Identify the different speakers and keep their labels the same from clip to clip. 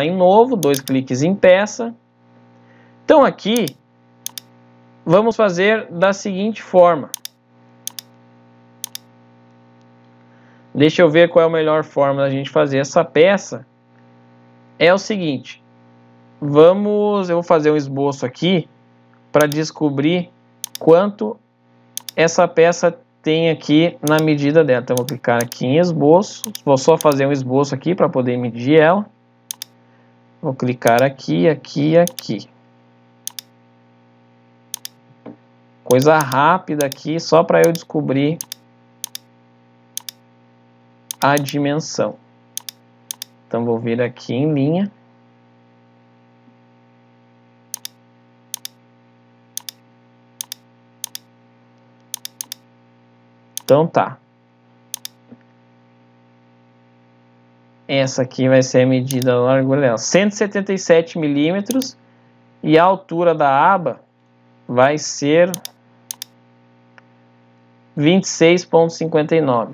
Speaker 1: Tá em novo, dois cliques em peça. Então aqui vamos fazer da seguinte forma. Deixa eu ver qual é a melhor forma da gente fazer essa peça. É o seguinte, vamos, eu vou fazer um esboço aqui para descobrir quanto essa peça tem aqui na medida dela. Então vou clicar aqui em esboço, vou só fazer um esboço aqui para poder medir ela. Vou clicar aqui, aqui e aqui. Coisa rápida aqui, só para eu descobrir a dimensão. Então vou vir aqui em linha. Então tá. Essa aqui vai ser a medida da largura dela. 177 milímetros e a altura da aba vai ser 26.59.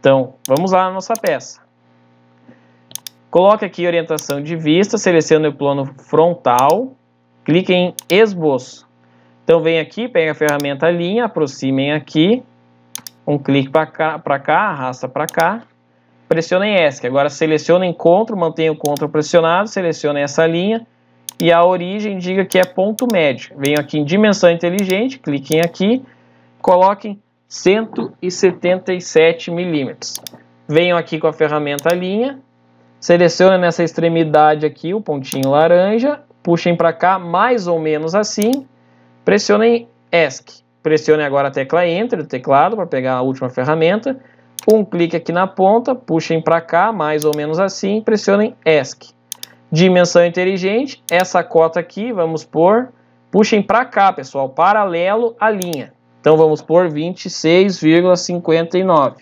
Speaker 1: Então, vamos lá na nossa peça. Coloque aqui orientação de vista, selecione o plano frontal, clique em esboço. Então vem aqui, pega a ferramenta linha, aproximem aqui, um clique para cá, cá, arrasta para cá, pressionem ESC. Agora selecionem CTRL, mantenham o CTRL pressionado, selecionem essa linha e a origem diga que é ponto médio. Venham aqui em dimensão inteligente, cliquem aqui, coloquem 177 milímetros. Venham aqui com a ferramenta linha, selecionem nessa extremidade aqui o pontinho laranja, puxem para cá mais ou menos assim, pressionem ESC. Pressione agora a tecla Enter do teclado para pegar a última ferramenta, um clique aqui na ponta, puxem para cá, mais ou menos assim, pressionem ESC. Dimensão inteligente, essa cota aqui, vamos por, puxem para cá, pessoal, paralelo à linha. Então vamos por 26,59.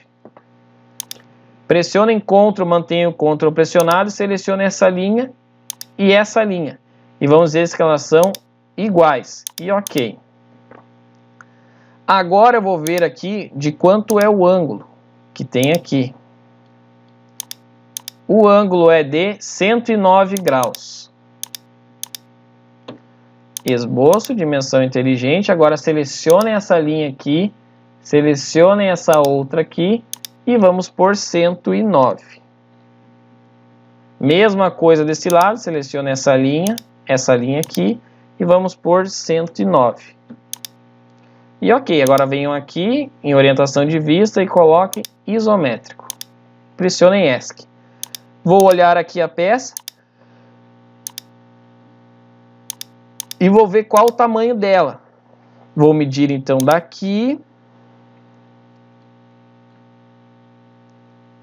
Speaker 1: Pressionem CTRL, mantenha o CTRL pressionado e selecione essa linha e essa linha. E vamos ver se elas são iguais. E ok. Agora eu vou ver aqui de quanto é o ângulo que tem aqui. O ângulo é de 109 graus. Esboço, dimensão inteligente. Agora selecionem essa linha aqui, selecionem essa outra aqui e vamos por 109. Mesma coisa desse lado, selecione essa linha, essa linha aqui e vamos por 109. E ok, agora venham aqui em orientação de vista e coloque isométrico. Pressionem ESC. Vou olhar aqui a peça. E vou ver qual o tamanho dela. Vou medir então daqui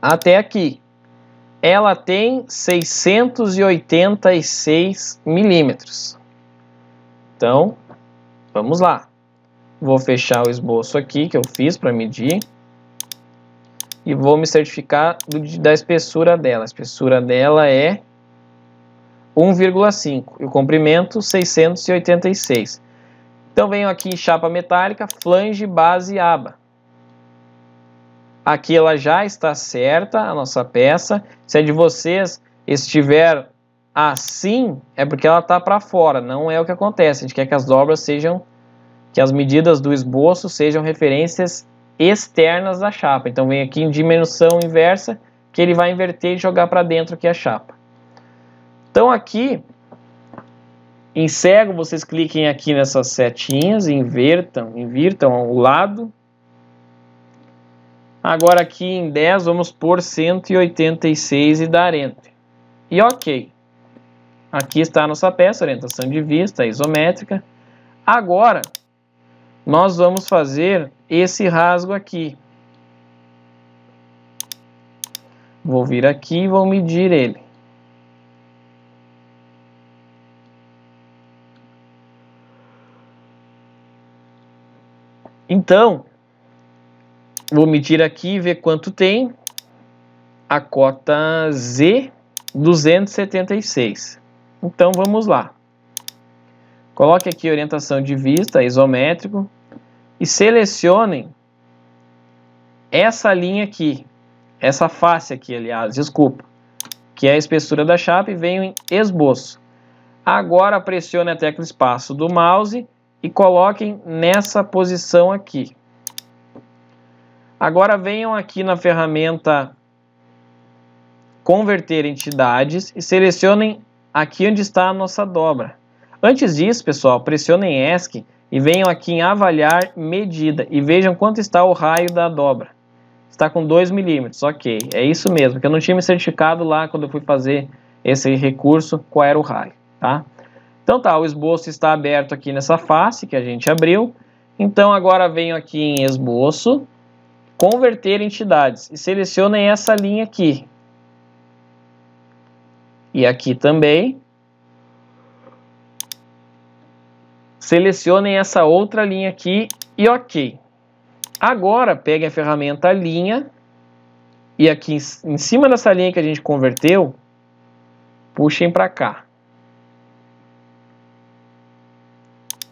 Speaker 1: até aqui. Ela tem 686 milímetros. Então, vamos lá. Vou fechar o esboço aqui que eu fiz para medir. E vou me certificar do, da espessura dela. A espessura dela é 1,5 e o comprimento 686. Então venho aqui em chapa metálica, flange, base e aba. Aqui ela já está certa, a nossa peça. Se a é de vocês estiver assim, é porque ela está para fora, não é o que acontece. A gente quer que as dobras sejam que as medidas do esboço sejam referências externas da chapa. Então vem aqui em diminuição inversa, que ele vai inverter e jogar para dentro aqui a chapa. Então aqui, em cego, vocês cliquem aqui nessas setinhas, invertam, invirtam o lado. Agora aqui em 10, vamos por 186 e dar Enter. E ok. Aqui está a nossa peça, orientação de vista, isométrica. Agora, nós vamos fazer esse rasgo aqui. Vou vir aqui e vou medir ele. Então, vou medir aqui e ver quanto tem a cota Z276. Então, vamos lá. Coloque aqui orientação de vista, isométrico, e selecione essa linha aqui, essa face aqui, aliás, desculpa, que é a espessura da chapa e venho em esboço. Agora pressione a tecla espaço do mouse e coloquem nessa posição aqui. Agora venham aqui na ferramenta converter entidades e selecionem aqui onde está a nossa dobra. Antes disso, pessoal, pressionem ESC e venham aqui em avaliar medida e vejam quanto está o raio da dobra. Está com 2 milímetros, ok. É isso mesmo, que eu não tinha me certificado lá quando eu fui fazer esse recurso, qual era o raio, tá? Então tá, o esboço está aberto aqui nessa face que a gente abriu. Então agora venho aqui em esboço, converter entidades e selecionem essa linha aqui. E aqui também, Selecionem essa outra linha aqui e ok. Agora, peguem a ferramenta linha e aqui em cima dessa linha que a gente converteu, puxem para cá.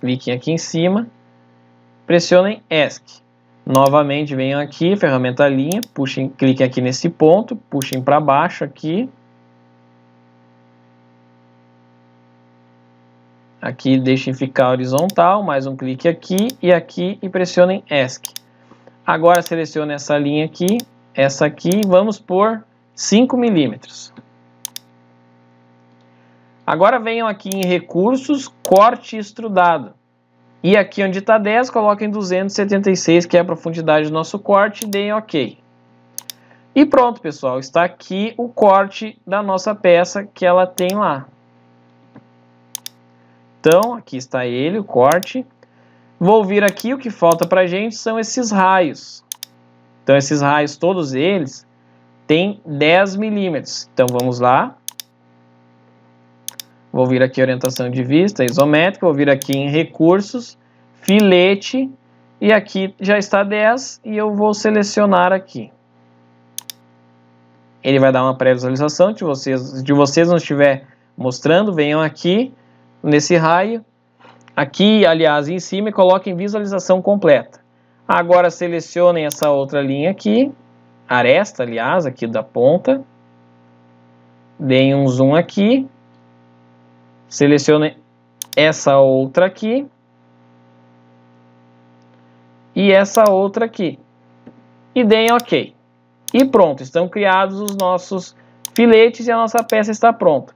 Speaker 1: Cliquem aqui em cima, pressionem ESC. Novamente venham aqui, ferramenta linha, puxem, cliquem aqui nesse ponto, puxem para baixo aqui, Aqui deixem ficar horizontal, mais um clique aqui e aqui e pressionem ESC. Agora selecione essa linha aqui, essa aqui, vamos por 5 milímetros. Agora venham aqui em recursos, corte extrudado. E aqui onde está 10, coloquem 276, que é a profundidade do nosso corte, e deem OK. E pronto, pessoal, está aqui o corte da nossa peça que ela tem lá. Então, aqui está ele, o corte. Vou vir aqui, o que falta para a gente são esses raios. Então, esses raios, todos eles, têm 10 milímetros. Então, vamos lá. Vou vir aqui orientação de vista, isométrica, vou vir aqui em recursos, filete, e aqui já está 10 e eu vou selecionar aqui. Ele vai dar uma pré-visualização, de vocês, de vocês não estiver mostrando, venham aqui, nesse raio. Aqui, aliás, em cima e coloquem visualização completa. Agora selecionem essa outra linha aqui, aresta, aliás, aqui da ponta. Deem um zoom aqui. selecione essa outra aqui. E essa outra aqui. E deem OK. E pronto, estão criados os nossos filetes e a nossa peça está pronta.